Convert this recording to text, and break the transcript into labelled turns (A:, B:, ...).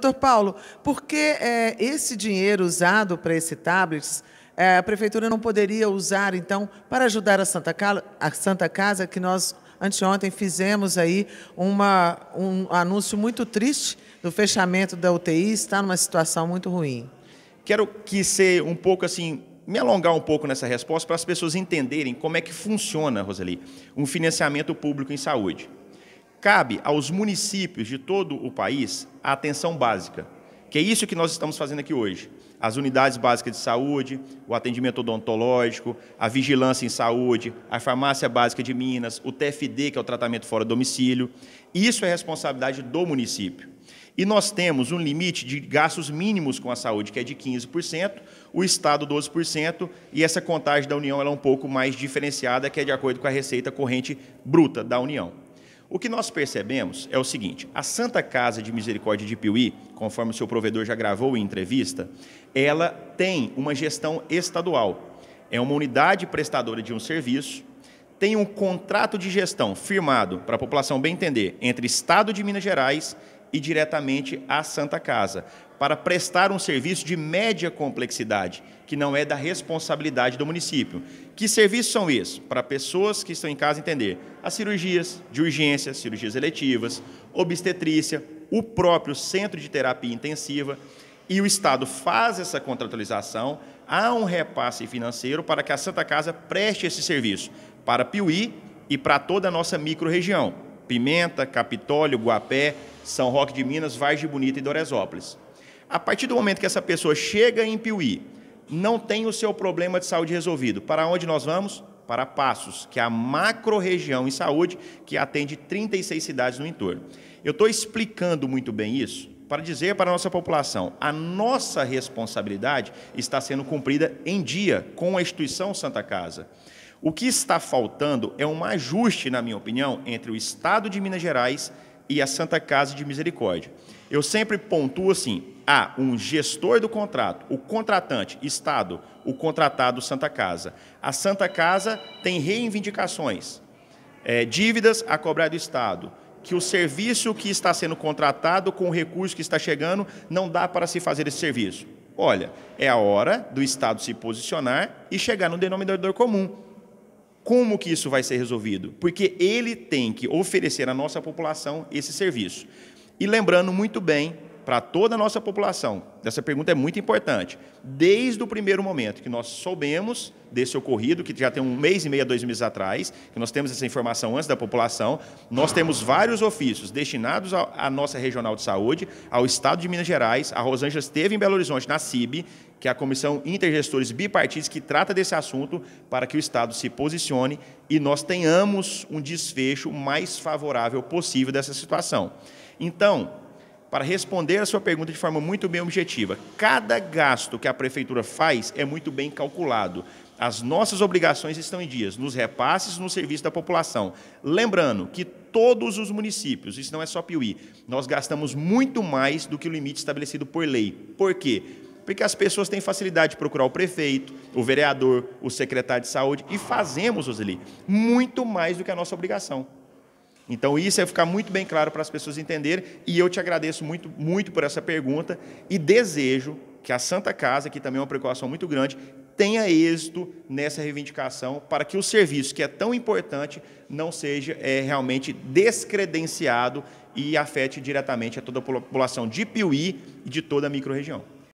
A: Doutor Paulo, por que é, esse dinheiro usado para esse tablets, é, a prefeitura não poderia usar, então, para ajudar a Santa, a Santa Casa, que nós anteontem fizemos aí uma, um anúncio muito triste do fechamento da UTI, está numa situação muito ruim. Quero que ser um pouco assim, me alongar um pouco nessa resposta para as pessoas entenderem como é que funciona, Roseli, um financiamento público em saúde. Cabe aos municípios de todo o país a atenção básica, que é isso que nós estamos fazendo aqui hoje. As unidades básicas de saúde, o atendimento odontológico, a vigilância em saúde, a farmácia básica de Minas, o TFD, que é o tratamento fora do domicílio. Isso é responsabilidade do município. E nós temos um limite de gastos mínimos com a saúde, que é de 15%, o Estado 12%, e essa contagem da União é um pouco mais diferenciada, que é de acordo com a receita corrente bruta da União. O que nós percebemos é o seguinte: a Santa Casa de Misericórdia de Piuí, conforme o seu provedor já gravou em entrevista, ela tem uma gestão estadual. É uma unidade prestadora de um serviço, tem um contrato de gestão firmado, para a população bem entender, entre Estado de Minas Gerais e diretamente à Santa Casa, para prestar um serviço de média complexidade, que não é da responsabilidade do município. Que serviços são esses? Para pessoas que estão em casa entender: as cirurgias de urgência, cirurgias eletivas, obstetrícia, o próprio centro de terapia intensiva. E o Estado faz essa contratualização, há um repasse financeiro para que a Santa Casa preste esse serviço para Piuí e para toda a nossa micro-região. Pimenta, Capitólio, Guapé, são Roque de Minas, Vargem Bonita e Doresópolis. A partir do momento que essa pessoa chega em Piuí, não tem o seu problema de saúde resolvido, para onde nós vamos? Para Passos, que é a macro-região em saúde que atende 36 cidades no entorno. Eu estou explicando muito bem isso para dizer para a nossa população, a nossa responsabilidade está sendo cumprida em dia com a instituição Santa Casa. O que está faltando é um ajuste, na minha opinião, entre o Estado de Minas Gerais e e a Santa Casa de Misericórdia. Eu sempre pontuo assim: há um gestor do contrato, o contratante, Estado, o contratado Santa Casa. A Santa Casa tem reivindicações, é, dívidas a cobrar do Estado, que o serviço que está sendo contratado com o recurso que está chegando não dá para se fazer esse serviço. Olha, é a hora do Estado se posicionar e chegar no denominador comum. Como que isso vai ser resolvido? Porque ele tem que oferecer à nossa população esse serviço. E lembrando muito bem para toda a nossa população? Essa pergunta é muito importante. Desde o primeiro momento que nós soubemos desse ocorrido, que já tem um mês e meio, dois meses atrás, que nós temos essa informação antes da população, nós temos vários ofícios destinados à nossa regional de saúde, ao Estado de Minas Gerais, a Rosângela esteve em Belo Horizonte, na CIB, que é a Comissão Intergestores Bipartidos, que trata desse assunto para que o Estado se posicione e nós tenhamos um desfecho mais favorável possível dessa situação. Então, para responder a sua pergunta de forma muito bem objetiva, cada gasto que a prefeitura faz é muito bem calculado. As nossas obrigações estão em dias, nos repasses, no serviço da população. Lembrando que todos os municípios, isso não é só Piuí, nós gastamos muito mais do que o limite estabelecido por lei. Por quê? Porque as pessoas têm facilidade de procurar o prefeito, o vereador, o secretário de saúde e fazemos, Roseli, muito mais do que a nossa obrigação. Então, isso é ficar muito bem claro para as pessoas entenderem, e eu te agradeço muito, muito por essa pergunta e desejo que a Santa Casa, que também é uma preocupação muito grande, tenha êxito nessa reivindicação para que o serviço, que é tão importante, não seja é, realmente descredenciado e afete diretamente a toda a população de Piuí e de toda a microrregião.